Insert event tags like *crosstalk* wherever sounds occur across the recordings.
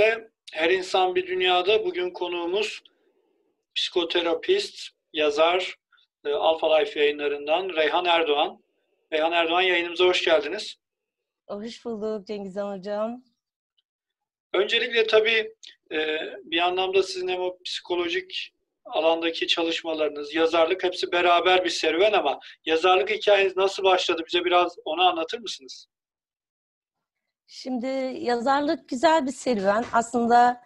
gerekirse her insan bir dünyada bugün konuğumuz psikoterapist, yazar, e, Alfa Life yayınlarından Reyhan Erdoğan. Reyhan Erdoğan yayınımıza hoş geldiniz. Hoş bulduk Cengiz Hocam. Öncelikle tabii e, bir anlamda sizin hem o psikolojik alandaki çalışmalarınız, yazarlık hepsi beraber bir serüven ama yazarlık hikayeniz nasıl başladı? Bize biraz onu anlatır mısınız? Şimdi yazarlık güzel bir serüven. Aslında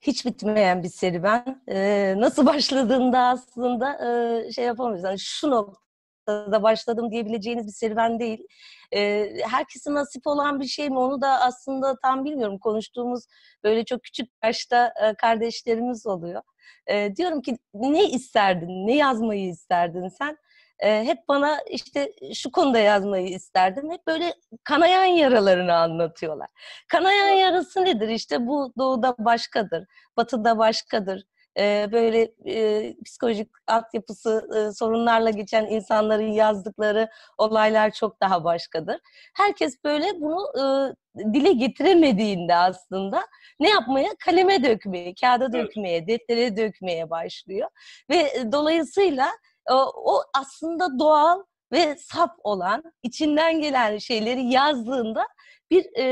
hiç bitmeyen bir serüven. Ee, nasıl *laughs* başladığında aslında e, şey yapamıyoruz. Yani şu noktada başladım diyebileceğiniz bir serüven değil. Ee, herkese nasip olan bir şey mi onu da aslında tam bilmiyorum. Konuştuğumuz böyle çok küçük yaşta e, kardeşlerimiz oluyor. E, diyorum ki ne isterdin, ne yazmayı isterdin sen? e, hep bana işte şu konuda yazmayı isterdim. Hep böyle kanayan yaralarını anlatıyorlar. Kanayan yarası nedir? İşte bu doğuda başkadır, batıda başkadır. E, böyle e, psikolojik altyapısı e, sorunlarla geçen insanların yazdıkları olaylar çok daha başkadır. Herkes böyle bunu e, dile getiremediğinde aslında ne yapmaya? Kaleme dökmeye, kağıda dökmeye, deftere dökmeye başlıyor. Ve dolayısıyla o aslında doğal ve sap olan, içinden gelen şeyleri yazdığında bir e,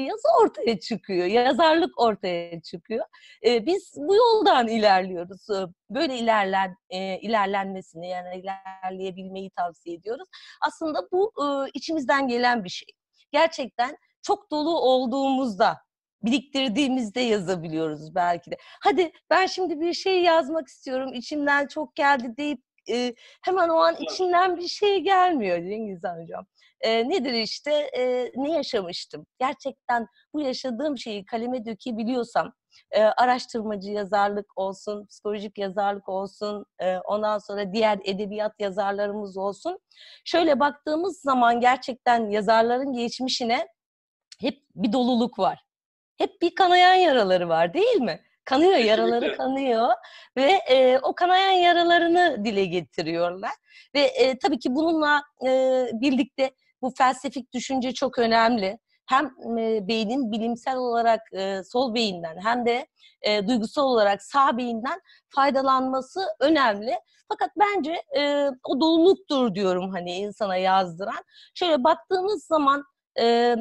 yazı ortaya çıkıyor, yazarlık ortaya çıkıyor. E, biz bu yoldan ilerliyoruz. Böyle ilerlen e, ilerlenmesini yani ilerleyebilmeyi tavsiye ediyoruz. Aslında bu e, içimizden gelen bir şey. Gerçekten çok dolu olduğumuzda biriktirdiğimizde yazabiliyoruz belki de. Hadi ben şimdi bir şey yazmak istiyorum, içimden çok geldi deyip e, hemen o an içinden bir şey gelmiyor Cengiz Hocam. E, nedir işte e, ne yaşamıştım? Gerçekten bu yaşadığım şeyi kaleme dökebiliyorsam e, araştırmacı yazarlık olsun, psikolojik yazarlık olsun, e, ondan sonra diğer edebiyat yazarlarımız olsun. Şöyle baktığımız zaman gerçekten yazarların geçmişine hep bir doluluk var. Hep bir kanayan yaraları var değil mi? Kanıyor, yaraları kanıyor ve e, o kanayan yaralarını dile getiriyorlar. Ve e, tabii ki bununla e, birlikte bu felsefik düşünce çok önemli. Hem e, beynin bilimsel olarak e, sol beyinden hem de e, duygusal olarak sağ beyinden faydalanması önemli. Fakat bence e, o doluluktur diyorum hani insana yazdıran. Şöyle baktığınız zaman e,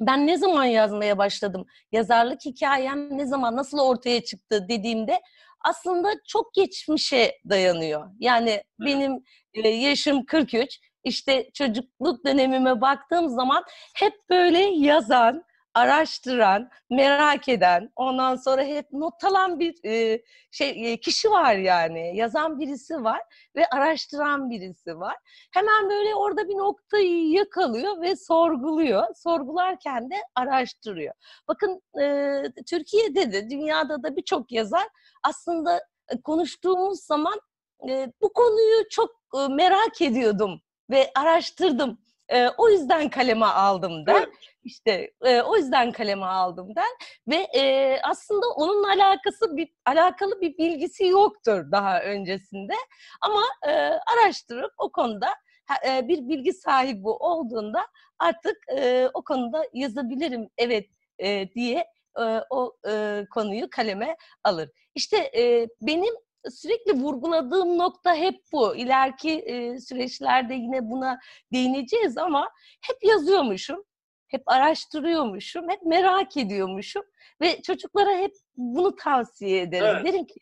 ben ne zaman yazmaya başladım, yazarlık hikayem ne zaman, nasıl ortaya çıktı dediğimde aslında çok geçmişe dayanıyor. Yani benim e, yaşım 43, işte çocukluk dönemime baktığım zaman hep böyle yazan, araştıran, merak eden, ondan sonra hep not alan bir e, şey e, kişi var yani. Yazan birisi var ve araştıran birisi var. Hemen böyle orada bir noktayı yakalıyor ve sorguluyor. Sorgularken de araştırıyor. Bakın e, Türkiye'de de dünyada da birçok yazar aslında e, konuştuğumuz zaman e, bu konuyu çok e, merak ediyordum ve araştırdım e, o yüzden kaleme aldım da. Evet. İşte e, o yüzden kaleme aldım da ve e, aslında onun alakası bir alakalı bir bilgisi yoktur daha öncesinde ama e, araştırıp o konuda e, bir bilgi sahibi olduğunda artık e, o konuda yazabilirim evet e, diye e, o e, konuyu kaleme alır. İşte e, benim sürekli vurguladığım nokta hep bu. İleriki e, süreçlerde yine buna değineceğiz ama hep yazıyormuşum, hep araştırıyormuşum, hep merak ediyormuşum ve çocuklara hep bunu tavsiye ederim. Evet. Derim ki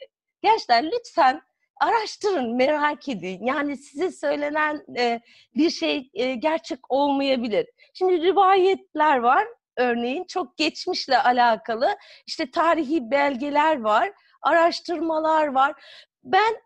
gençler lütfen araştırın, merak edin. Yani size söylenen e, bir şey e, gerçek olmayabilir. Şimdi rivayetler var örneğin çok geçmişle alakalı işte tarihi belgeler var araştırmalar var. Ben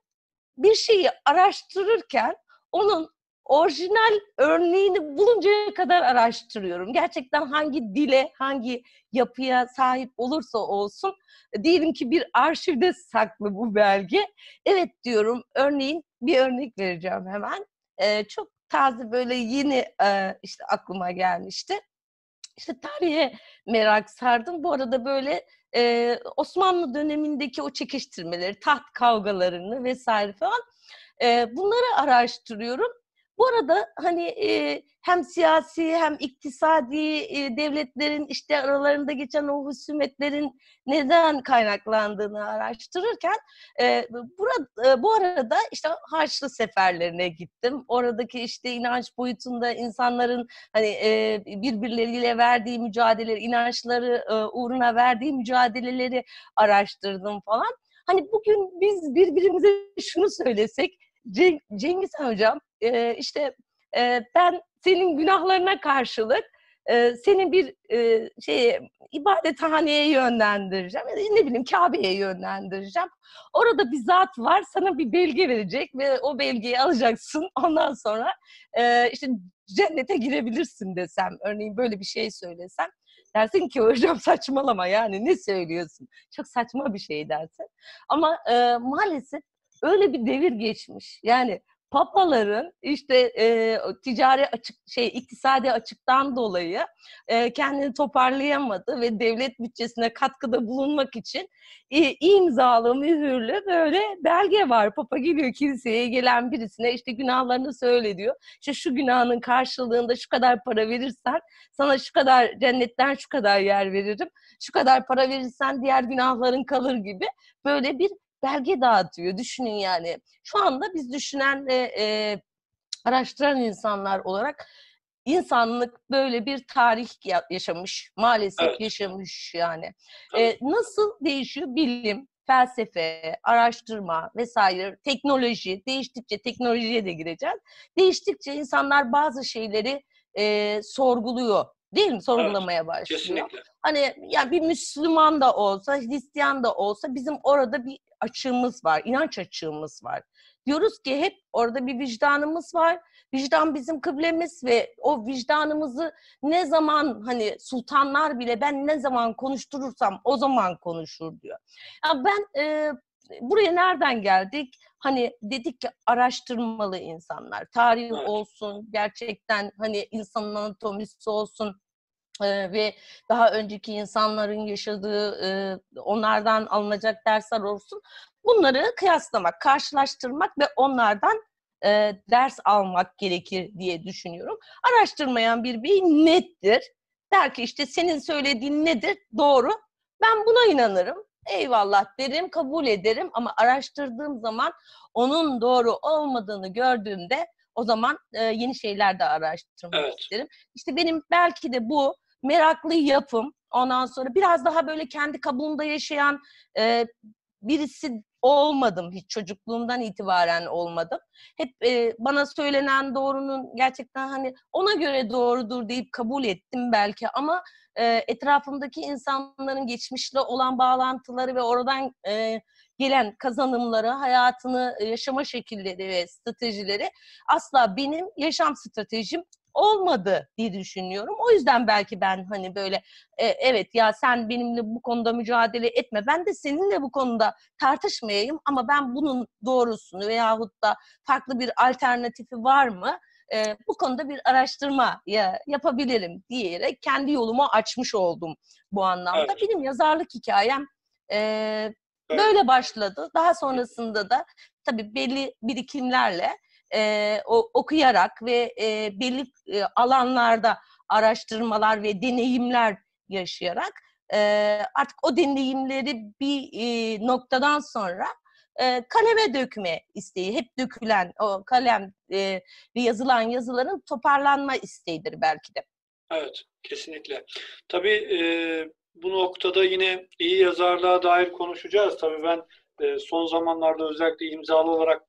bir şeyi araştırırken onun orijinal örneğini buluncaya kadar araştırıyorum. Gerçekten hangi dile, hangi yapıya sahip olursa olsun, diyelim ki bir arşivde saklı bu belge. Evet diyorum, örneğin bir örnek vereceğim hemen. Ee, çok taze böyle yeni e, işte aklıma gelmişti. İşte tarihe merak sardım. Bu arada böyle e, Osmanlı dönemindeki o çekiştirmeleri, taht kavgalarını vesaire falan e, bunları araştırıyorum. Bu arada hani e, hem siyasi hem iktisadi e, devletlerin işte aralarında geçen o husumetlerin neden kaynaklandığını araştırırken e, burada e, bu arada işte Haçlı seferlerine gittim. Oradaki işte inanç boyutunda insanların hani e, birbirleriyle verdiği mücadeleleri, inançları e, uğruna verdiği mücadeleleri araştırdım falan. Hani bugün biz birbirimize şunu söylesek Cengiz Hocam e, işte e, ben senin günahlarına karşılık e, seni bir e, şey ibadethaneye yönlendireceğim ya ne bileyim Kabe'ye yönlendireceğim. Orada bir zat var sana bir belge verecek ve o belgeyi alacaksın. *laughs* Ondan sonra e, işte cennete girebilirsin desem örneğin böyle bir şey söylesem dersin ki hocam saçmalama yani ne söylüyorsun? Çok saçma bir şey dersin. Ama e, maalesef öyle bir devir geçmiş. Yani papaların işte e, ticari açık şey iktisadi açıktan dolayı e, kendini toparlayamadı ve devlet bütçesine katkıda bulunmak için e, imzalı mühürlü böyle belge var. Papa geliyor kiliseye gelen birisine işte günahlarını söyle diyor. İşte şu günahın karşılığında şu kadar para verirsen sana şu kadar cennetten şu kadar yer veririm. Şu kadar para verirsen diğer günahların kalır gibi böyle bir belge dağıtıyor. Düşünün yani. Şu anda biz düşünen ve e, araştıran insanlar olarak insanlık böyle bir tarih yaşamış. Maalesef evet. yaşamış yani. E, nasıl değişiyor bilim, felsefe, araştırma vesaire, teknoloji. Değiştikçe teknolojiye de gireceğiz. Değiştikçe insanlar bazı şeyleri e, sorguluyor değil mi? Sorgulamaya evet, başlıyor. Kesinlikle. Hani ya bir Müslüman da olsa, Hristiyan da olsa bizim orada bir açığımız var, inanç açığımız var. Diyoruz ki hep orada bir vicdanımız var. Vicdan bizim kıblemiz ve o vicdanımızı ne zaman hani sultanlar bile ben ne zaman konuşturursam o zaman konuşur diyor. Ya yani ben e, buraya nereden geldik? Hani dedik ki araştırmalı insanlar. Tarih evet. olsun, gerçekten hani insanın anatomisi olsun, ee, ve daha önceki insanların yaşadığı e, onlardan alınacak dersler olsun. Bunları kıyaslamak, karşılaştırmak ve onlardan e, ders almak gerekir diye düşünüyorum. Araştırmayan bir beyin nettir. Der ki işte senin söylediğin nedir? Doğru. Ben buna inanırım eyvallah derim, kabul ederim ama araştırdığım zaman onun doğru olmadığını gördüğümde o zaman e, yeni şeyler de araştırmak evet. isterim. İşte benim belki de bu meraklı yapım ondan sonra biraz daha böyle kendi kabuğunda yaşayan e, birisi olmadım hiç çocukluğumdan itibaren olmadım. Hep e, bana söylenen doğrunun gerçekten hani ona göre doğrudur deyip kabul ettim belki ama e, etrafımdaki insanların geçmişle olan bağlantıları ve oradan e, gelen kazanımları, hayatını e, yaşama şekilleri ve stratejileri asla benim yaşam stratejim olmadı diye düşünüyorum. O yüzden belki ben hani böyle e, evet ya sen benimle bu konuda mücadele etme. Ben de seninle bu konuda tartışmayayım ama ben bunun doğrusunu veyahut da farklı bir alternatifi var mı? E, bu konuda bir araştırma ya, yapabilirim diyerek kendi yolumu açmış oldum bu anlamda. Evet. Benim yazarlık hikayem e, böyle başladı. Daha sonrasında da tabii belli birikimlerle e, okuyarak ve e, belli e, alanlarda araştırmalar ve deneyimler yaşayarak e, artık o deneyimleri bir e, noktadan sonra e, kaleme dökme isteği, hep dökülen o kalem ve yazılan yazıların toparlanma isteğidir belki de. Evet, kesinlikle. Tabii e, bu noktada yine iyi yazarlığa dair konuşacağız. Tabii ben e, son zamanlarda özellikle imzalı olarak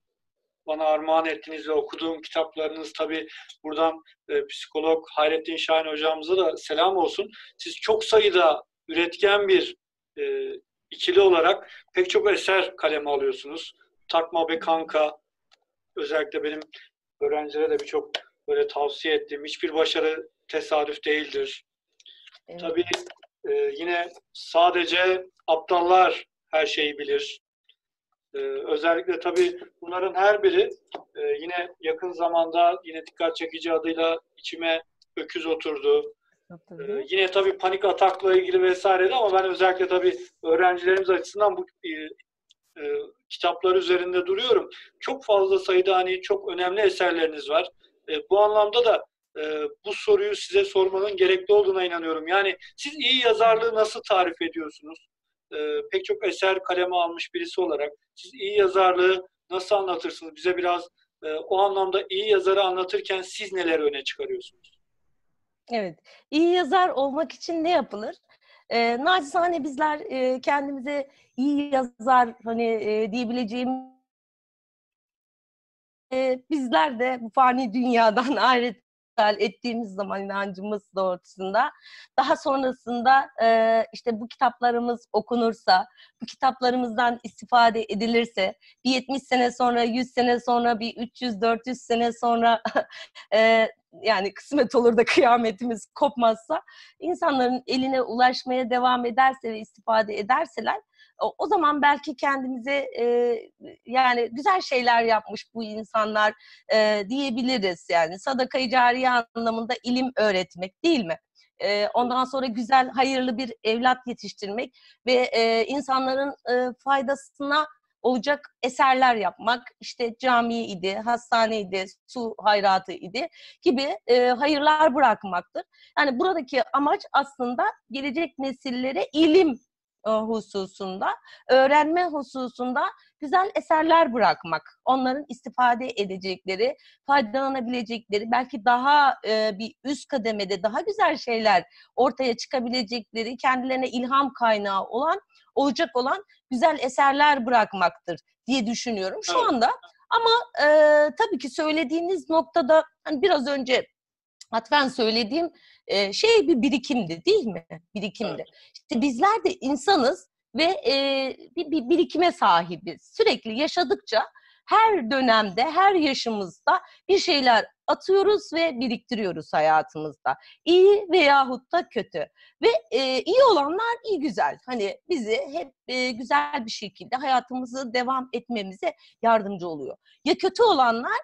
bana armağan ettiğiniz ve okuduğum kitaplarınız tabi buradan e, psikolog Hayrettin Şahin hocamıza da selam olsun. Siz çok sayıda üretken bir e, ikili olarak pek çok eser kaleme alıyorsunuz. Takma ve kanka özellikle benim öğrencilere de birçok böyle tavsiye ettiğim hiçbir başarı tesadüf değildir. Evet. Tabii e, yine sadece aptallar her şeyi bilir. Ee, özellikle tabii bunların her biri e, yine yakın zamanda yine dikkat çekici adıyla içime öküz oturdu. Ee, yine tabii panik atakla ilgili vesaire ama ben özellikle tabii öğrencilerimiz açısından bu e, e, kitaplar üzerinde duruyorum. Çok fazla sayıda hani çok önemli eserleriniz var. E, bu anlamda da e, bu soruyu size sormanın gerekli olduğuna inanıyorum. Yani siz iyi yazarlığı nasıl tarif ediyorsunuz? e, pek çok eser kaleme almış birisi olarak siz iyi yazarlığı nasıl anlatırsınız? Bize biraz e, o anlamda iyi yazarı anlatırken siz neler öne çıkarıyorsunuz? Evet, iyi yazar olmak için ne yapılır? E, nacizane bizler e, kendimize iyi yazar hani e, diyebileceğim e, bizler de bu fani dünyadan ahiret *laughs* ettiğimiz zaman inancımız doğrultusunda. Daha sonrasında e, işte bu kitaplarımız okunursa, bu kitaplarımızdan istifade edilirse, bir 70 sene sonra, 100 sene sonra, bir 300-400 sene sonra *laughs* e, yani kısmet olur da kıyametimiz kopmazsa insanların eline ulaşmaya devam ederse ve istifade ederseler o, o zaman belki kendimize e, yani güzel şeyler yapmış bu insanlar e, diyebiliriz. Yani sadaka-i cariye anlamında ilim öğretmek değil mi? E, ondan sonra güzel, hayırlı bir evlat yetiştirmek ve e, insanların e, faydasına olacak eserler yapmak, işte cami idi, hastane idi, su hayratı idi gibi hayırlar bırakmaktır. Yani buradaki amaç aslında gelecek nesillere ilim e, hususunda, öğrenme hususunda güzel eserler bırakmak, onların istifade edecekleri, faydalanabilecekleri, belki daha e, bir üst kademede daha güzel şeyler ortaya çıkabilecekleri, kendilerine ilham kaynağı olan, olacak olan güzel eserler bırakmaktır diye düşünüyorum şu anda. Ama e, tabii ki söylediğiniz noktada hani biraz önce Atfen söylediğim e, şey bir birikimdi değil mi? Birikimdi. Evet. İşte bizler de insanız ve e, bir, bir birikime sahibiz. Sürekli yaşadıkça her dönemde, her yaşımızda bir şeyler atıyoruz ve biriktiriyoruz hayatımızda. İyi veyahut da kötü. Ve e, iyi olanlar iyi güzel. Hani bizi hep e, güzel bir şekilde hayatımızı devam etmemize yardımcı oluyor. Ya kötü olanlar,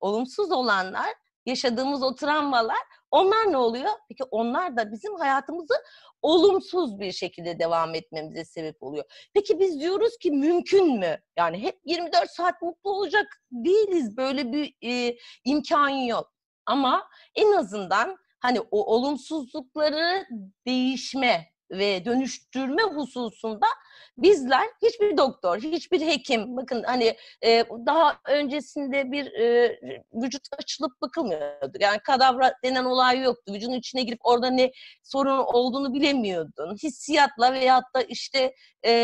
olumsuz olanlar yaşadığımız o travmalar onlar ne oluyor? Peki onlar da bizim hayatımızı olumsuz bir şekilde devam etmemize sebep oluyor. Peki biz diyoruz ki mümkün mü? Yani hep 24 saat mutlu olacak değiliz. Böyle bir e, imkan yok. Ama en azından hani o olumsuzlukları değişme ve dönüştürme hususunda Bizler hiçbir doktor, hiçbir hekim, bakın hani e, daha öncesinde bir e, vücut açılıp bakılmıyordu. Yani kadavra denen olay yoktu. Vücudun içine girip orada ne sorun olduğunu bilemiyordun. Hissiyatla veyahut da işte e,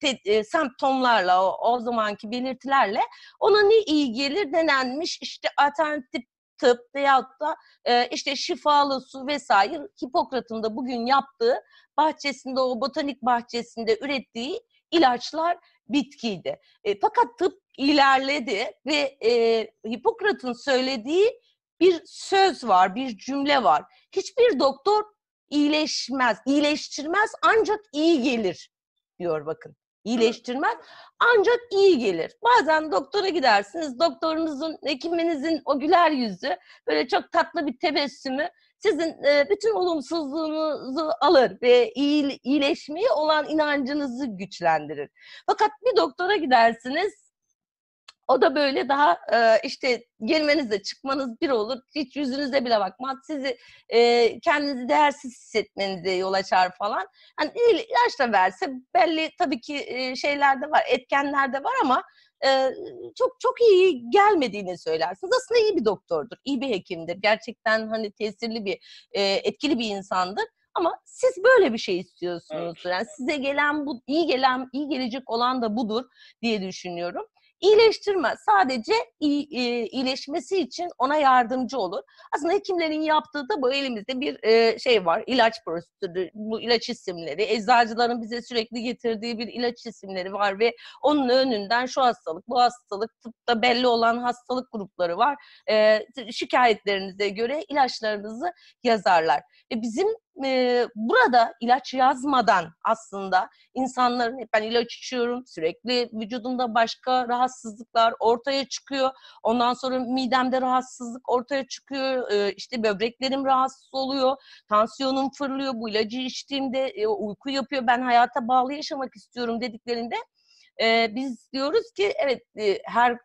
te, e, semptomlarla o, o zamanki belirtilerle ona ne iyi gelir denenmiş işte alternatif tıp veyahut da e, işte şifalı su vesaire Hipokrat'ın da bugün yaptığı bahçesinde o botanik bahçesinde ürettiği ilaçlar bitkiydi. E, fakat tıp ilerledi ve e, Hipokrat'ın söylediği bir söz var, bir cümle var. Hiçbir doktor iyileşmez, iyileştirmez ancak iyi gelir diyor bakın iyileştirmez. Ancak iyi gelir. Bazen doktora gidersiniz. Doktorunuzun, hekiminizin o güler yüzü, böyle çok tatlı bir tebessümü sizin e, bütün olumsuzluğunuzu alır ve iyileşmeyi olan inancınızı güçlendirir. Fakat bir doktora gidersiniz, o da böyle daha e, işte girmenizle çıkmanız bir olur. Hiç yüzünüze bile bakmaz. Sizi e, kendinizi değersiz hissetmenize yol açar falan. Yani ilaç da verse belli tabii ki e, şeyler de var, etkenler de var ama e, çok çok iyi gelmediğini söylersiniz. Aslında iyi bir doktordur, iyi bir hekimdir. Gerçekten hani tesirli bir, e, etkili bir insandır. Ama siz böyle bir şey istiyorsunuz. Evet. Yani size gelen bu iyi gelen iyi gelecek olan da budur diye düşünüyorum. İyileştirmez. Sadece e, iyileşmesi için ona yardımcı olur. Aslında hekimlerin yaptığı da bu elimizde bir e, şey var. İlaç prosedürü, bu ilaç isimleri, eczacıların bize sürekli getirdiği bir ilaç isimleri var ve onun önünden şu hastalık, bu hastalık, tıpta belli olan hastalık grupları var. E, şikayetlerinize göre ilaçlarınızı yazarlar. Ve bizim e, burada ilaç yazmadan aslında insanların hep ben ilaç içiyorum sürekli vücudumda başka rahatsızlıklar ortaya çıkıyor. Ondan sonra midemde rahatsızlık ortaya çıkıyor. E, işte böbreklerim rahatsız oluyor. Tansiyonum fırlıyor. Bu ilacı içtiğimde e, uyku yapıyor. Ben hayata bağlı yaşamak istiyorum dediklerinde e, biz diyoruz ki evet e, her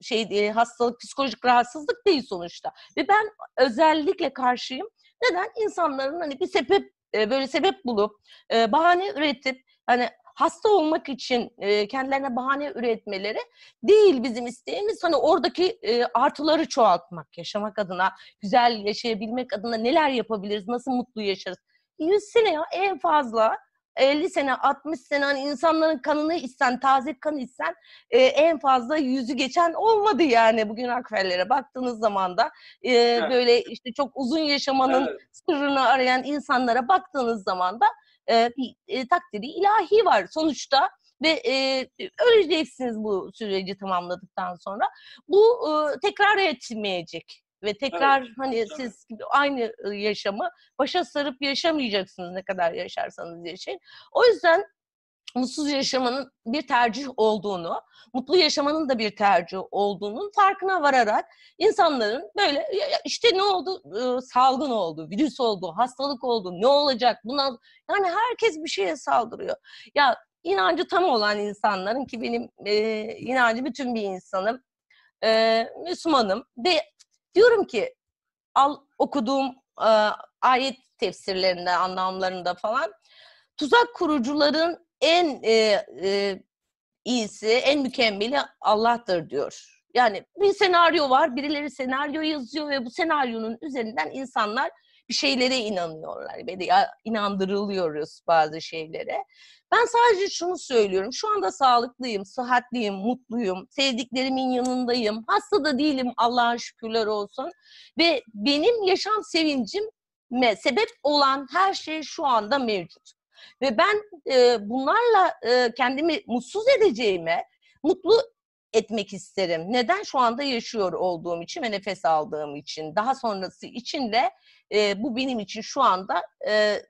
şey hastalık psikolojik rahatsızlık değil sonuçta ve ben özellikle karşıyım neden? İnsanların hani bir sebep e, böyle sebep bulup e, bahane üretip hani hasta olmak için e, kendilerine bahane üretmeleri değil bizim isteğimiz. Hani oradaki e, artıları çoğaltmak, yaşamak adına, güzel yaşayabilmek adına neler yapabiliriz, nasıl mutlu yaşarız. 100 sene ya en fazla 50 sene, 60 sene hani insanların kanını içsen, taze kan içsen e, en fazla yüzü geçen olmadı yani bugün Rockefeller'e baktığınız zaman da e, evet. böyle işte çok uzun yaşamanın evet. sırrını arayan insanlara baktığınız zaman da e, bir e, takdiri ilahi var sonuçta ve e, öleceksiniz bu süreci tamamladıktan sonra. Bu e, tekrar etmeyecek ve tekrar evet. hani evet. siz aynı yaşamı başa sarıp yaşamayacaksınız ne kadar yaşarsanız yaşayın. O yüzden mutsuz yaşamanın bir tercih olduğunu, mutlu yaşamanın da bir tercih olduğunun farkına vararak insanların böyle işte ne oldu? Salgın oldu, virüs oldu, hastalık oldu, ne olacak? Buna yani herkes bir şeye saldırıyor. Ya inancı tam olan insanların ki benim e, inancı bütün bir insanım, e, Müslümanım ve diyorum ki al okuduğum e, ayet tefsirlerinde, anlamlarında falan tuzak kurucuların en e, e, iyisi, en mükemmeli Allah'tır diyor. Yani bir senaryo var, birileri senaryo yazıyor ve bu senaryonun üzerinden insanlar bir şeylere inanıyorlar veya inandırılıyoruz bazı şeylere. Ben sadece şunu söylüyorum. Şu anda sağlıklıyım, sıhhatliyim, mutluyum, sevdiklerimin yanındayım. Hasta da değilim Allah'a şükürler olsun. Ve benim yaşam sevincim sebep olan her şey şu anda mevcut. Ve ben e, bunlarla e, kendimi mutsuz edeceğime, mutlu etmek isterim. Neden? Şu anda yaşıyor olduğum için ve nefes aldığım için. Daha sonrası için de e, bu benim için şu anda e,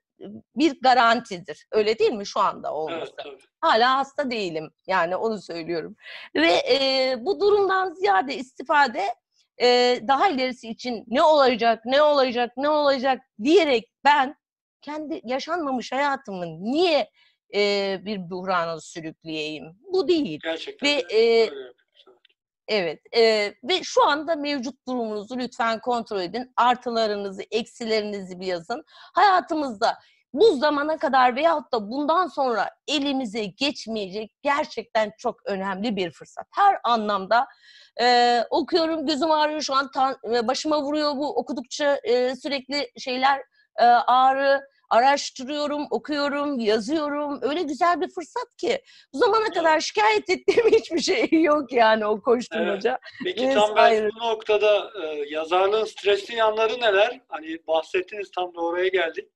bir garantidir. Öyle değil mi şu anda olması? Evet, Hala hasta değilim. Yani onu söylüyorum. Ve e, bu durumdan ziyade istifade e, daha ilerisi için ne olacak, ne olacak, ne olacak diyerek ben kendi yaşanmamış hayatımın niye e, bir buhrana sürükleyeyim. Bu değil. Gerçekten. Ve e, Evet e, ve şu anda mevcut durumunuzu lütfen kontrol edin. Artılarınızı, eksilerinizi bir yazın. Hayatımızda bu zamana kadar veyahut da bundan sonra elimize geçmeyecek gerçekten çok önemli bir fırsat. Her anlamda e, okuyorum, gözüm ağrıyor şu an, tan- başıma vuruyor bu okudukça e, sürekli şeyler e, ağrı, araştırıyorum, okuyorum, yazıyorum. Öyle güzel bir fırsat ki. Bu zamana kadar şikayet ettiğim *laughs* hiçbir şey yok yani o koşturmaca. Evet. Peki yes, tam ben hayır. bu noktada e, yazarlığın stresli yanları neler? Hani bahsettiniz tam da oraya geldik.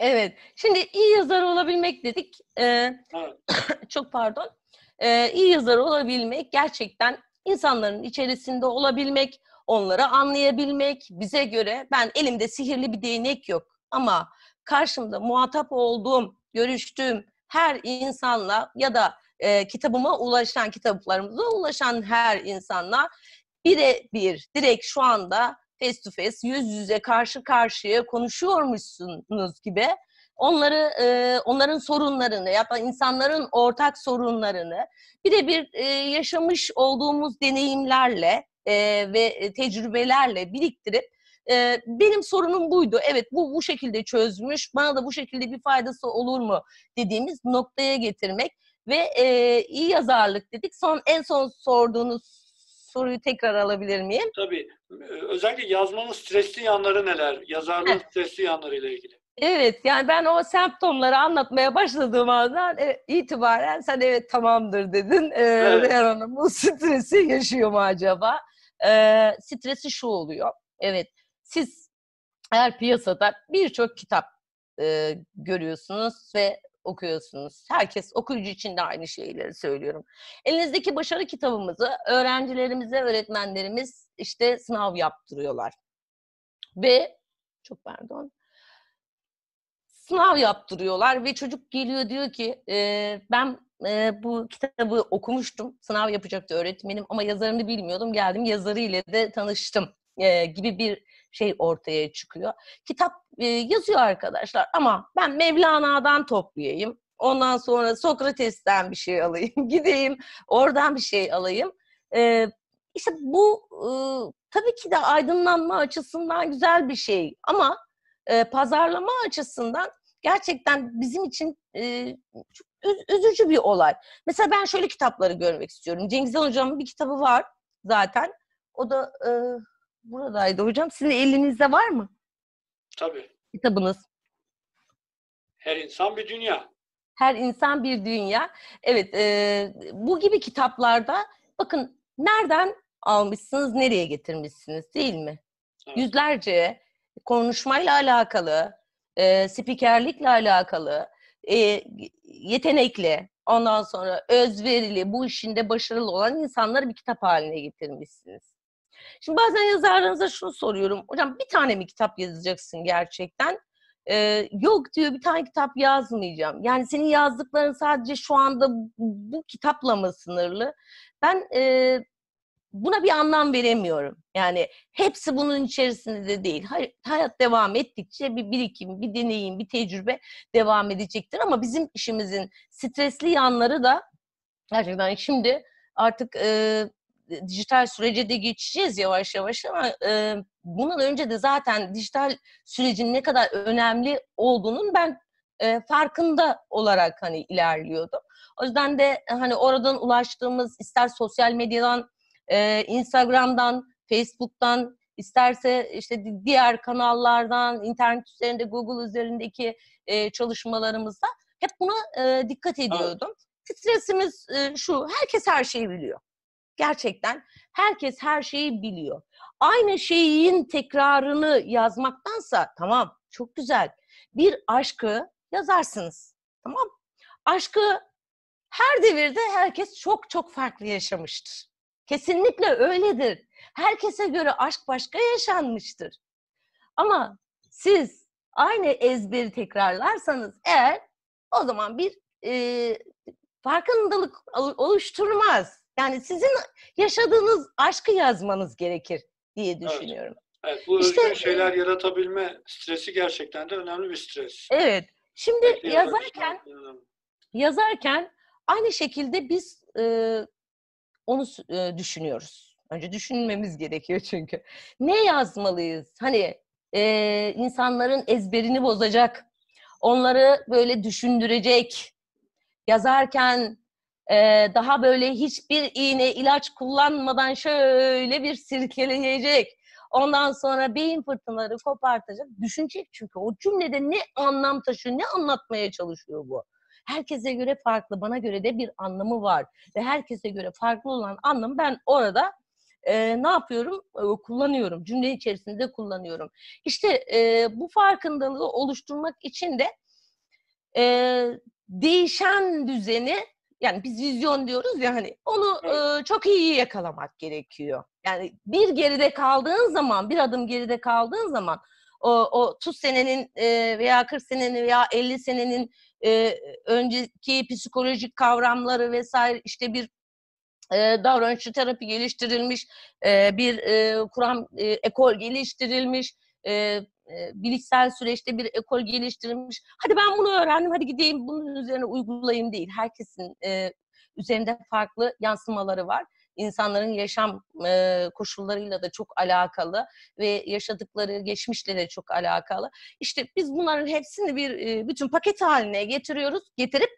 Evet. Şimdi iyi yazar olabilmek dedik. Ee, evet. *coughs* çok pardon. Ee, iyi yazar olabilmek gerçekten insanların içerisinde olabilmek, onları anlayabilmek. Bize göre ben elimde sihirli bir değnek yok ama karşımda muhatap olduğum, görüştüğüm her insanla ya da e, kitabıma ulaşan, kitaplarımıza ulaşan her insanla birebir, direkt şu anda face to face, yüz yüze karşı karşıya konuşuyormuşsunuz gibi onları e, onların sorunlarını ya da insanların ortak sorunlarını birebir e, yaşamış olduğumuz deneyimlerle e, ve e, tecrübelerle biriktirip e, benim sorunum buydu. Evet bu bu şekilde çözmüş. Bana da bu şekilde bir faydası olur mu dediğimiz noktaya getirmek ve e, iyi yazarlık dedik. Son en son sorduğunuz soruyu tekrar alabilir miyim? Tabii. Özellikle yazmanın stresli yanları neler? Yazarlığın Heh. stresli yanları ile ilgili. Evet yani ben o semptomları anlatmaya başladığım andan e, itibaren sen evet tamamdır dedin. E, evet. Hanım bu stresi yaşıyor mu acaba? E, stresi şu oluyor. Evet siz eğer piyasada birçok kitap e, görüyorsunuz ve okuyorsunuz. Herkes okuyucu için de aynı şeyleri söylüyorum. Elinizdeki başarı kitabımızı öğrencilerimize öğretmenlerimiz işte sınav yaptırıyorlar. Ve çok pardon sınav yaptırıyorlar ve çocuk geliyor diyor ki e, ben e, bu kitabı okumuştum sınav yapacaktı öğretmenim ama yazarını bilmiyordum geldim yazarıyla de tanıştım e, gibi bir şey ortaya çıkıyor. Kitap e, yazıyor arkadaşlar ama ben Mevlana'dan toplayayım. Ondan sonra Sokrates'ten bir şey alayım. *laughs* Gideyim oradan bir şey alayım. E, işte bu e, tabii ki de aydınlanma açısından güzel bir şey ama e, pazarlama açısından gerçekten bizim için e, çok üz, üzücü bir olay. Mesela ben şöyle kitapları görmek istiyorum. Cengiz Han Hocam'ın bir kitabı var zaten. O da e, buradaydı hocam. Sizin elinizde var mı? Tabii. Kitabınız. Her insan bir dünya. Her insan bir dünya. Evet, e, bu gibi kitaplarda bakın nereden almışsınız, nereye getirmişsiniz değil mi? Evet. Yüzlerce konuşmayla alakalı, e, spikerlikle alakalı, e, yetenekli, ondan sonra özverili, bu işinde başarılı olan insanları bir kitap haline getirmişsiniz. Şimdi bazen yazarlarınıza şunu soruyorum. Hocam bir tane mi kitap yazacaksın gerçekten? Ee, yok diyor bir tane kitap yazmayacağım. Yani senin yazdıkların sadece şu anda bu kitapla mı sınırlı? Ben e, buna bir anlam veremiyorum. Yani hepsi bunun içerisinde de değil. Hayat devam ettikçe bir birikim, bir deneyim, bir tecrübe devam edecektir. Ama bizim işimizin stresli yanları da gerçekten şimdi artık e, e, dijital sürece de geçeceğiz yavaş yavaş ama e, bunun önce de zaten dijital sürecin ne kadar önemli olduğunun ben e, farkında olarak hani ilerliyordum. O yüzden de e, hani oradan ulaştığımız ister sosyal medyadan, e, Instagram'dan, Facebook'tan, isterse işte diğer kanallardan, internet üzerinde, Google üzerindeki e, çalışmalarımızda hep buna e, dikkat ediyordum. Evet. Stresimiz e, şu, herkes her şeyi biliyor gerçekten herkes her şeyi biliyor. Aynı şeyin tekrarını yazmaktansa tamam çok güzel bir aşkı yazarsınız. Tamam Aşkı her devirde herkes çok çok farklı yaşamıştır. Kesinlikle öyledir. Herkese göre aşk başka yaşanmıştır. Ama siz aynı ezberi tekrarlarsanız eğer o zaman bir e, farkındalık oluşturmaz. Yani sizin yaşadığınız aşkı yazmanız gerekir diye düşünüyorum. Evet, evet bu işte, özgün e, şeyler yaratabilme stresi gerçekten de önemli bir stres. Evet. Şimdi evet, yazarken yazarken aynı şekilde biz e, onu e, düşünüyoruz. Önce düşünmemiz gerekiyor çünkü. Ne yazmalıyız? Hani e, insanların ezberini bozacak, onları böyle düşündürecek, yazarken daha böyle hiçbir iğne ilaç kullanmadan şöyle bir sirkeleyecek. Ondan sonra beyin fırtınaları kopartacak. Düşünecek çünkü o cümlede ne anlam taşıyor, ne anlatmaya çalışıyor bu. Herkese göre farklı, bana göre de bir anlamı var. Ve herkese göre farklı olan anlamı ben orada e, ne yapıyorum? E, kullanıyorum. Cümle içerisinde kullanıyorum. İşte e, bu farkındalığı oluşturmak için de e, değişen düzeni yani biz vizyon diyoruz ya hani onu e, çok iyi yakalamak gerekiyor. Yani bir geride kaldığın zaman, bir adım geride kaldığın zaman o, o 30 senenin e, veya 40 senenin veya 50 senenin e, önceki psikolojik kavramları vesaire işte bir e, davranışçı terapi geliştirilmiş, e, bir e, kuram e, ekol geliştirilmiş, e, bilişsel süreçte bir ekol geliştirilmiş. Hadi ben bunu öğrendim, hadi gideyim bunun üzerine uygulayayım değil. Herkesin üzerinde farklı yansımaları var. İnsanların yaşam koşullarıyla da çok alakalı ve yaşadıkları geçmişle de çok alakalı. İşte biz bunların hepsini bir bütün paket haline getiriyoruz, getirip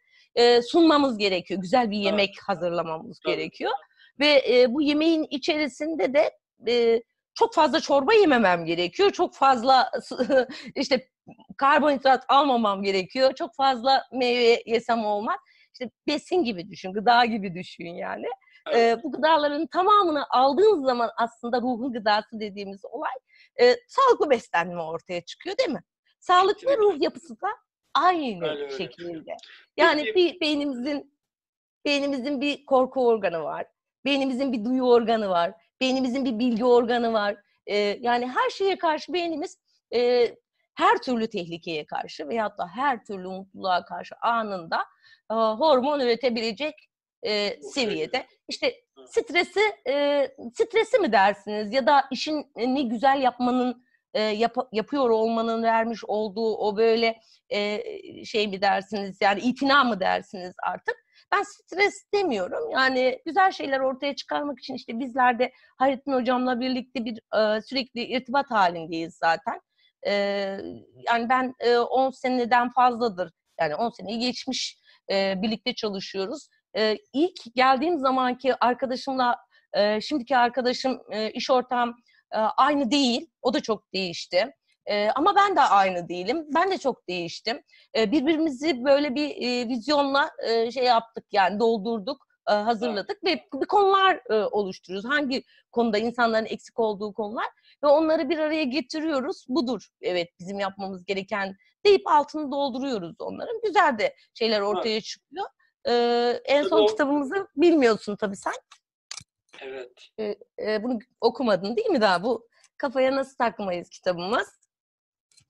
sunmamız gerekiyor. Güzel bir yemek evet. hazırlamamız evet. gerekiyor. Ve e, bu yemeğin içerisinde de e, çok fazla çorba yememem gerekiyor. Çok fazla *laughs* işte karbonhidrat almamam gerekiyor. Çok fazla meyve yesem olmaz. İşte besin gibi düşün, gıda gibi düşün yani. Ee, bu gıdaların tamamını aldığınız zaman aslında ruhun gıdası dediğimiz olay e, sağlıklı beslenme ortaya çıkıyor değil mi? Sağlıklı evet. ruh yapısı da aynı Aynen öyle. şekilde. Yani Peki. bir beynimizin beynimizin bir korku organı var. Beynimizin bir duyu organı var. Beynimizin bir bilgi organı var. E, yani her şeye karşı beynimiz e, her türlü tehlikeye karşı veyahut da her türlü mutluluğa karşı anında e, hormon üretebilecek e, seviyede. İşte stresi e, stresi mi dersiniz ya da işini e, güzel yapmanın e, yap, yapıyor olmanın vermiş olduğu o böyle e, şey mi dersiniz yani itina mı dersiniz artık. Ben stres demiyorum. Yani güzel şeyler ortaya çıkarmak için işte bizler de Hayrettin Hocam'la birlikte bir e, sürekli irtibat halindeyiz zaten. E, yani ben 10 e, seneden fazladır yani 10 seneyi geçmiş e, birlikte çalışıyoruz. E, ilk geldiğim zamanki arkadaşımla e, şimdiki arkadaşım e, iş ortağım ee, aynı değil. O da çok değişti. E, ama ben de aynı değilim. Ben de çok değiştim. E, birbirimizi böyle bir e, vizyonla e, şey yaptık yani doldurduk, e, hazırladık evet. ve bir konular e, oluşturuyoruz. Hangi konuda insanların eksik olduğu konular ve onları bir araya getiriyoruz. Budur evet bizim yapmamız gereken deyip altını dolduruyoruz onların. Güzel de şeyler ortaya evet. çıkıyor. E, en son o... kitabımızı bilmiyorsun tabii sen. Evet. E, e, bunu okumadın değil mi daha? Bu Kafaya Nasıl Takmayız kitabımız.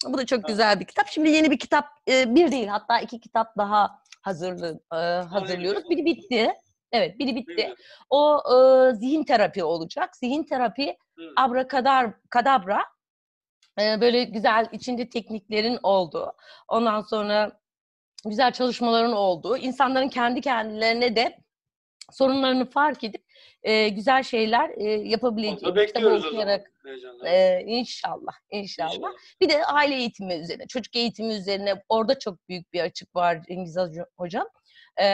Bu da çok evet. güzel bir kitap. Şimdi yeni bir kitap e, bir değil hatta iki kitap daha hazırlı e, hazırlıyoruz. Biri bitti. Evet, biri bitti. O e, zihin terapi olacak. Zihin terapi abrakadar kadabra e, böyle güzel içinde tekniklerin olduğu. Ondan sonra güzel çalışmaların olduğu, insanların kendi kendilerine de sorunlarını fark edip e, güzel şeyler e, yapabileceği bekliyoruz e, inşallah, inşallah inşallah bir de aile eğitimi üzerine çocuk eğitimi üzerine orada çok büyük bir açık var İngiliz hocam e,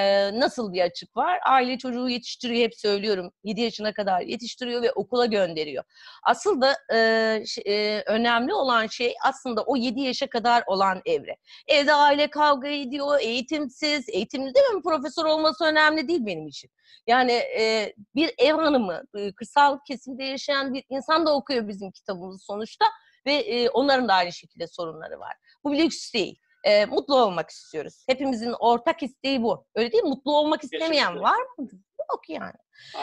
nasıl bir açık var? Aile çocuğu yetiştiriyor hep söylüyorum. 7 yaşına kadar yetiştiriyor ve okula gönderiyor. Asıl da e, e, önemli olan şey aslında o 7 yaşa kadar olan evre. Evde aile kavga ediyor, eğitimsiz, eğitimli değil mi? Profesör olması önemli değil benim için. Yani e, bir ev hanımı, kırsal kesimde yaşayan bir insan da okuyor bizim kitabımızı sonuçta ve e, onların da aynı şekilde sorunları var. Bu bir lüks değil e, mutlu olmak istiyoruz. Hepimizin ortak isteği bu. Öyle değil mi? Mutlu olmak istemeyen var mı? Yok yani.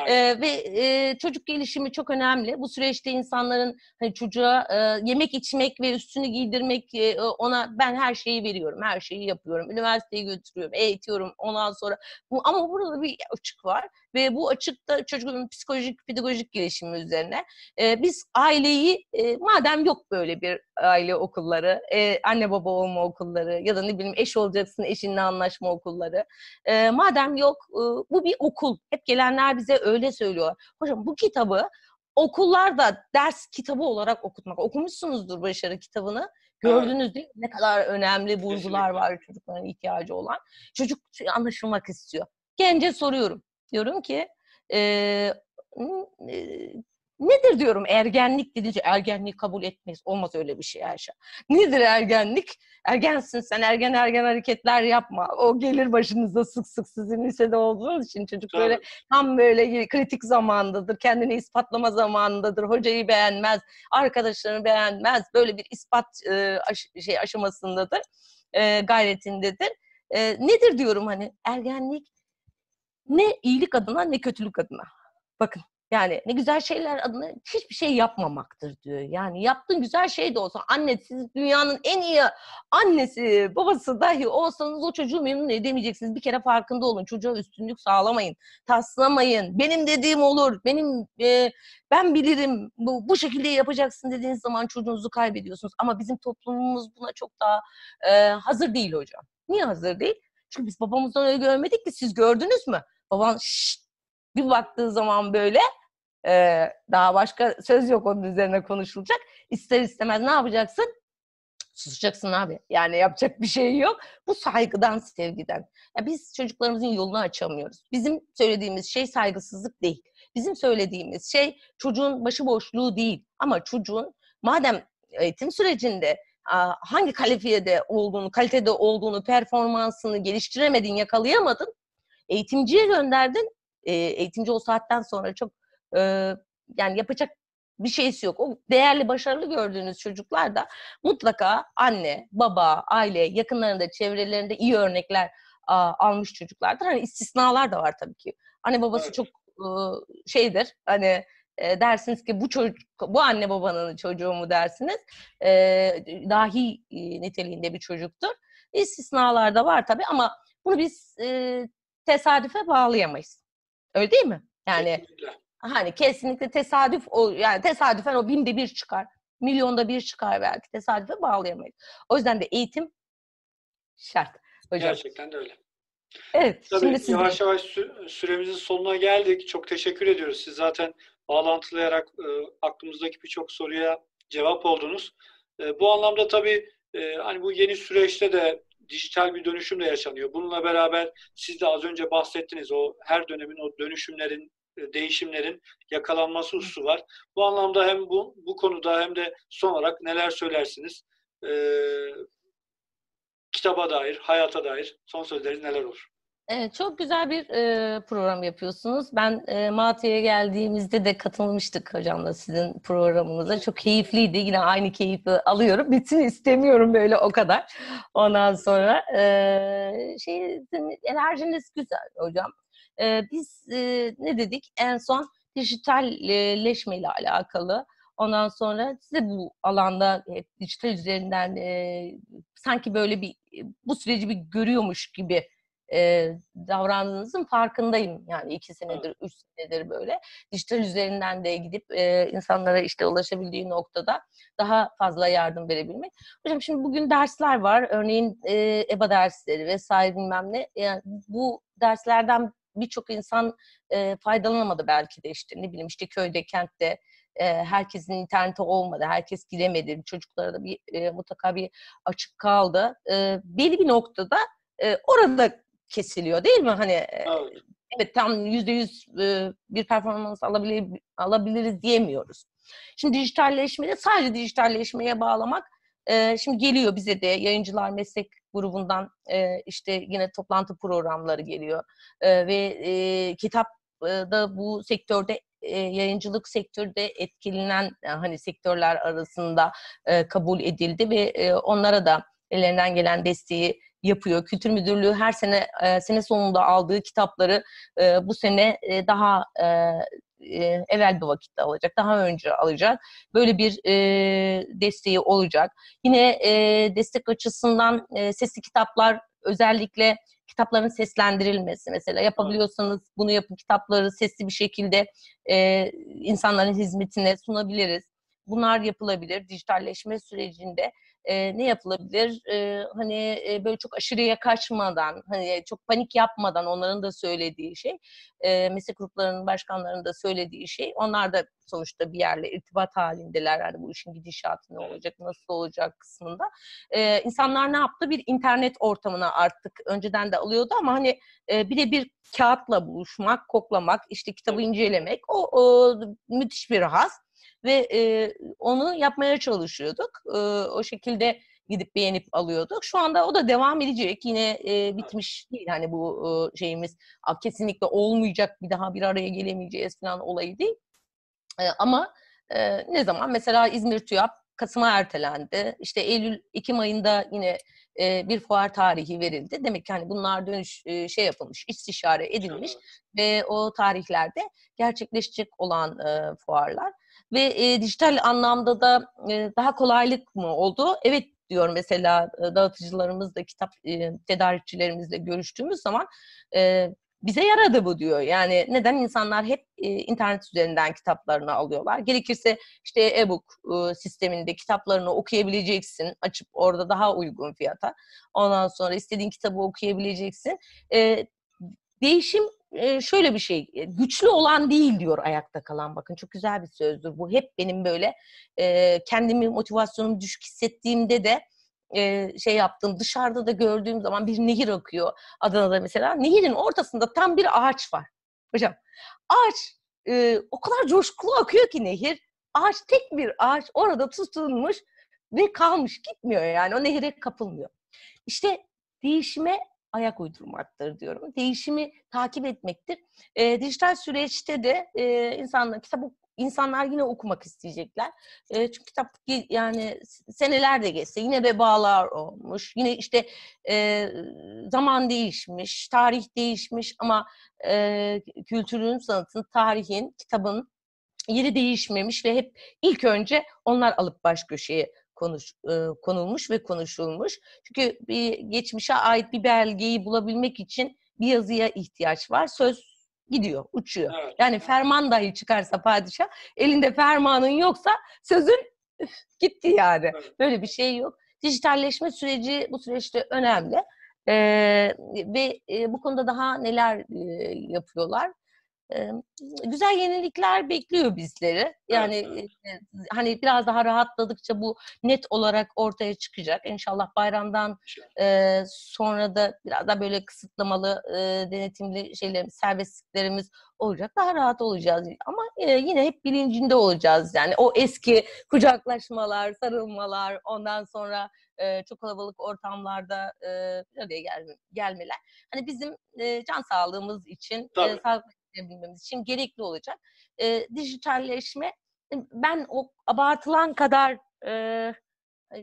E, ve e, çocuk gelişimi çok önemli. Bu süreçte insanların hani çocuğa e, yemek içmek ve üstünü giydirmek e, ona ben her şeyi veriyorum, her şeyi yapıyorum. Üniversiteye götürüyorum, eğitiyorum ondan sonra. Bu, ama burada bir açık var ve bu açıkta çocuğun psikolojik, pedagojik gelişimi üzerine. E, biz aileyi e, madem yok böyle bir aile okulları, e, anne baba olma okulları ya da ne bileyim eş olacaksın eşinle anlaşma okulları. E, madem yok e, bu bir okul. Hep gelenler biz bize öyle söylüyor. Hocam bu kitabı okullarda ders kitabı olarak okutmak. Okumuşsunuzdur başarı kitabını. Gördünüz değil mi? Ne kadar önemli bulgular var çocukların ihtiyacı olan. Çocuk anlaşılmak istiyor. Gence soruyorum. Diyorum ki e, Nedir diyorum ergenlik dedince ergenliği kabul etmeyiz. Olmaz öyle bir şey Ayşe. Nedir ergenlik? Ergensin sen ergen ergen hareketler yapma. O gelir başınıza sık sık sizin lisede olduğunuz için çocuk Doğru. böyle tam böyle kritik zamandadır. Kendini ispatlama zamanındadır. Hocayı beğenmez, arkadaşlarını beğenmez. Böyle bir ispat e, aş, şey aşamasındadır. E, gayretindedir. E, nedir diyorum hani ergenlik ne iyilik adına ne kötülük adına. Bakın yani ne güzel şeyler adına hiçbir şey yapmamaktır diyor. Yani yaptığın güzel şey de olsa anne siz dünyanın en iyi annesi babası dahi olsanız o çocuğu memnun edemeyeceksiniz. Bir kere farkında olun. Çocuğa üstünlük sağlamayın. Taslamayın. Benim dediğim olur. Benim e, ben bilirim bu, bu şekilde yapacaksın dediğiniz zaman çocuğunuzu kaybediyorsunuz. Ama bizim toplumumuz buna çok daha e, hazır değil hocam. Niye hazır değil? Çünkü biz babamızdan öyle görmedik ki siz gördünüz mü? Baban şşt bir baktığı zaman böyle e, daha başka söz yok onun üzerine konuşulacak. İster istemez ne yapacaksın? Susacaksın abi. Yani yapacak bir şey yok. Bu saygıdan, sevgiden. Ya biz çocuklarımızın yolunu açamıyoruz. Bizim söylediğimiz şey saygısızlık değil. Bizim söylediğimiz şey çocuğun başıboşluğu değil. Ama çocuğun madem eğitim sürecinde hangi kalifiyede olduğunu, kalitede olduğunu, performansını geliştiremedin, yakalayamadın, eğitimciye gönderdin e, eğitimci o saatten sonra çok e, yani yapacak bir şeysi yok. O değerli, başarılı gördüğünüz çocuklar da mutlaka anne, baba, aile, yakınlarında, çevrelerinde iyi örnekler a, almış çocuklardır. Hani istisnalar da var tabii ki. Anne babası evet. çok e, şeydir. Hani e, dersiniz ki bu çocuk, bu anne babanın çocuğu mu dersiniz. E, dahi e, niteliğinde bir çocuktur. İstisnalar da var tabii ama bunu biz e, tesadüfe bağlayamayız. Öyle değil mi? Yani kesinlikle. hani kesinlikle tesadüf o yani tesadüfen o binde bir çıkar. Milyonda bir çıkar belki. Tesadüfe bağlayamayız. O yüzden de eğitim şart. Hocam. Gerçekten de öyle. Evet. Tabii şimdi yavaş yavaş süremizin sonuna geldik. Çok teşekkür ediyoruz. Siz zaten bağlantılayarak e, aklımızdaki birçok soruya cevap oldunuz. E, bu anlamda tabii e, hani bu yeni süreçte de dijital bir dönüşüm de yaşanıyor. Bununla beraber siz de az önce bahsettiniz o her dönemin o dönüşümlerin e, değişimlerin yakalanması hususu var. Bu anlamda hem bu bu konuda hem de son olarak neler söylersiniz? Ee, kitaba dair, hayata dair son sözleri neler olur? Evet, çok güzel bir e, program yapıyorsunuz. Ben e, Malatya'ya geldiğimizde de katılmıştık hocamla sizin programınıza. Çok keyifliydi. Yine aynı keyfi alıyorum. *laughs* Bitsin istemiyorum böyle o kadar. Ondan sonra e, şey enerjiniz güzel hocam. E, biz e, ne dedik? En son dijitalleşme ile alakalı. Ondan sonra size bu alanda hep dijital üzerinden e, sanki böyle bir bu süreci bir görüyormuş gibi e, davrandığınızın farkındayım. Yani iki senedir, üç senedir böyle. Dijital üzerinden de gidip e, insanlara işte ulaşabildiği noktada daha fazla yardım verebilmek. Hocam şimdi bugün dersler var. Örneğin e, EBA dersleri vesaire bilmem ne. Yani bu derslerden birçok insan e, faydalanamadı belki de işte ne bileyim işte köyde, kentte herkesin interneti olmadı, herkes giremedi, çocuklara da bir e, mutlaka bir açık kaldı. E, belli bir noktada e, orada kesiliyor değil mi? Hani evet, evet tam yüzde yüz e, bir performans alabilir, alabiliriz diyemiyoruz. Şimdi dijitalleşmede sadece dijitalleşmeye bağlamak e, şimdi geliyor bize de yayıncılar meslek grubundan e, işte yine toplantı programları geliyor ve kitap da bu sektörde yayıncılık sektörde etkilenen hani sektörler arasında kabul edildi ve onlara da ellerinden gelen desteği yapıyor. Kültür Müdürlüğü her sene e, sene sonunda aldığı kitapları e, bu sene e, daha e, e, evvel bir vakitte alacak, daha önce alacak. Böyle bir e, desteği olacak. Yine e, destek açısından e, sesli kitaplar özellikle kitapların seslendirilmesi mesela yapabiliyorsanız bunu yapın kitapları sesli bir şekilde e, insanların hizmetine sunabiliriz. Bunlar yapılabilir dijitalleşme sürecinde e, ne yapılabilir? E, hani e, böyle çok aşırıya kaçmadan, hani çok panik yapmadan onların da söylediği şey, e, meslek gruplarının başkanlarının da söylediği şey, onlar da sonuçta bir yerle irtibat halindeler. Yani bu işin gidişatı ne olacak, nasıl olacak kısmında. E, insanlar ne yaptı? Bir internet ortamına artık önceden de alıyordu ama hani e, bir kağıtla buluşmak, koklamak, işte kitabı incelemek o, o müthiş bir rahat ve e, onu yapmaya çalışıyorduk. E, o şekilde gidip beğenip alıyorduk. Şu anda o da devam edecek. Yine e, bitmiş değil hani bu e, şeyimiz. A, kesinlikle olmayacak bir daha bir araya gelemeyeceğiz falan olayı değil. E, ama e, ne zaman mesela İzmir TÜYAP Kasım'a ertelendi. İşte Eylül, Ekim ayında yine e, bir fuar tarihi verildi. Demek ki hani bunlar dönüş e, şey yapılmış, istişare edilmiş ve o tarihlerde gerçekleşecek olan e, fuarlar ve e, dijital anlamda da e, daha kolaylık mı oldu? Evet diyor mesela e, dağıtıcılarımızla, kitap e, tedarikçilerimizle görüştüğümüz zaman e, bize yaradı bu diyor. Yani neden insanlar hep e, internet üzerinden kitaplarını alıyorlar? Gerekirse işte e-book e, sisteminde kitaplarını okuyabileceksin. Açıp orada daha uygun fiyata. Ondan sonra istediğin kitabı okuyabileceksin. E, değişim şöyle bir şey güçlü olan değil diyor ayakta kalan bakın çok güzel bir sözdür bu hep benim böyle kendimi motivasyonum düşük hissettiğimde de şey yaptığım dışarıda da gördüğüm zaman bir nehir akıyor Adana'da mesela nehirin ortasında tam bir ağaç var hocam ağaç o kadar coşkulu akıyor ki nehir ağaç tek bir ağaç orada tutulmuş ve kalmış gitmiyor yani o nehire kapılmıyor işte değişime ayak uydurmaktır diyorum. Değişimi takip etmektir. E, dijital süreçte de e, insanlar kitap insanlar yine okumak isteyecekler. E, çünkü kitap yani seneler de geçse yine vebalar olmuş. Yine işte e, zaman değişmiş, tarih değişmiş ama e, kültürün, sanatın, tarihin, kitabın yeri değişmemiş ve hep ilk önce onlar alıp baş köşeye konuş, konulmuş ve konuşulmuş. Çünkü bir geçmişe ait bir belgeyi bulabilmek için bir yazıya ihtiyaç var. Söz gidiyor, uçuyor. Evet. Yani ferman dahi çıkarsa padişah, elinde fermanın yoksa sözün *laughs* gitti yani. Evet. Böyle bir şey yok. Dijitalleşme süreci bu süreçte önemli. Ee, ve e, bu konuda daha neler e, yapıyorlar? güzel yenilikler bekliyor bizleri. Yani evet, e, hani biraz daha rahatladıkça bu net olarak ortaya çıkacak. İnşallah bayramdan e, sonra da biraz daha böyle kısıtlamalı e, denetimli şeylerimiz, serbestliklerimiz olacak. Daha rahat olacağız. Ama e, yine hep bilincinde olacağız. Yani o eski kucaklaşmalar, sarılmalar, ondan sonra çok kalabalık ortamlarda e, bir araya gelmeler. Hani bizim can sağlığımız için, sağlıklı geliştirebilmemiz için gerekli olacak. E, dijitalleşme ben o abartılan kadar e,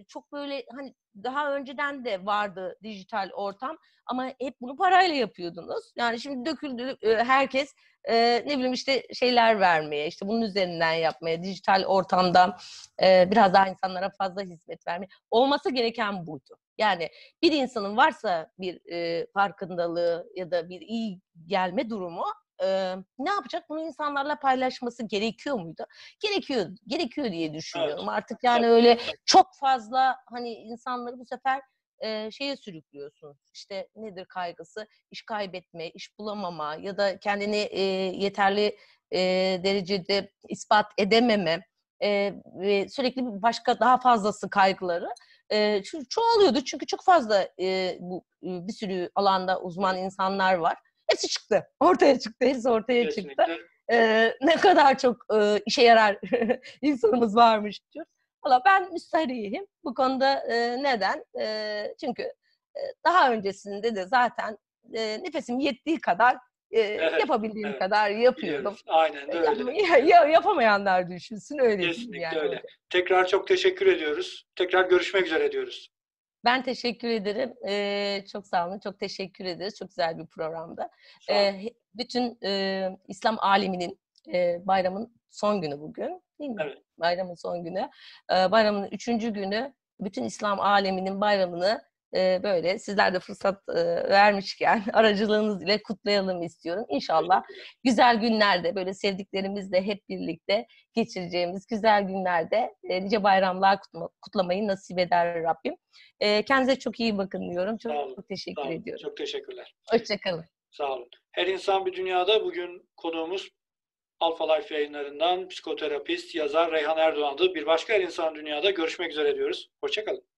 çok böyle hani daha önceden de vardı dijital ortam ama hep bunu parayla yapıyordunuz. Yani şimdi döküldü herkes e, ne bileyim işte şeyler vermeye, işte bunun üzerinden yapmaya, dijital ortamda e, biraz daha insanlara fazla hizmet vermeye. Olması gereken buydu. Yani bir insanın varsa bir e, farkındalığı ya da bir iyi gelme durumu e, ne yapacak? Bunu insanlarla paylaşması gerekiyor muydu? Gerekiyor, gerekiyor diye düşünüyorum. Evet. Artık yani öyle çok fazla hani insanları bu sefer e, şeye sürüklüyorsun. İşte nedir kaygısı? İş kaybetme, iş bulamama ya da kendini e, yeterli e, derecede ispat edememe e, ve sürekli başka daha fazlası kaygıları e, çoğalıyordu. Çünkü çok fazla bu bir sürü alanda uzman insanlar var hepsi çıktı. Ortaya çıktı. Hepsi ortaya Kesinlikle. çıktı. Ee, ne kadar çok e, işe yarar *laughs* insanımız varmış diyor. Valla ben müsterihim. Bu konuda e, neden? E, çünkü e, daha öncesinde de zaten e, nefesim yettiği kadar e, evet, yapabildiğim evet. kadar yapıyorum. Aynen e, öyle. Ya, ya, yapamayanlar düşünsün öyle. Kesinlikle yani. öyle. Tekrar çok teşekkür ediyoruz. Tekrar görüşmek üzere diyoruz. Ben teşekkür ederim. Ee, çok sağ olun. Çok teşekkür ederiz. Çok güzel bir programda. Ee, bütün e, İslam aleminin e, bayramın son günü bugün. Değil mi? Evet. Bayramın son günü. Ee, bayramın üçüncü günü bütün İslam aleminin bayramını böyle sizler de fırsat vermişken *laughs* aracılığınız ile kutlayalım istiyorum. İnşallah güzel günlerde böyle sevdiklerimizle hep birlikte geçireceğimiz güzel günlerde nice bayramlar kutlamayı nasip eder Rabbim. kendinize çok iyi bakın diyorum. Çok, olun, çok teşekkür olun, ediyorum. Çok teşekkürler. Hoşçakalın. Sağ olun. Her insan bir dünyada bugün konuğumuz Alfa Life yayınlarından psikoterapist, yazar Reyhan Erdoğan'dı. Bir başka Her İnsan Dünya'da görüşmek üzere diyoruz. Hoşçakalın.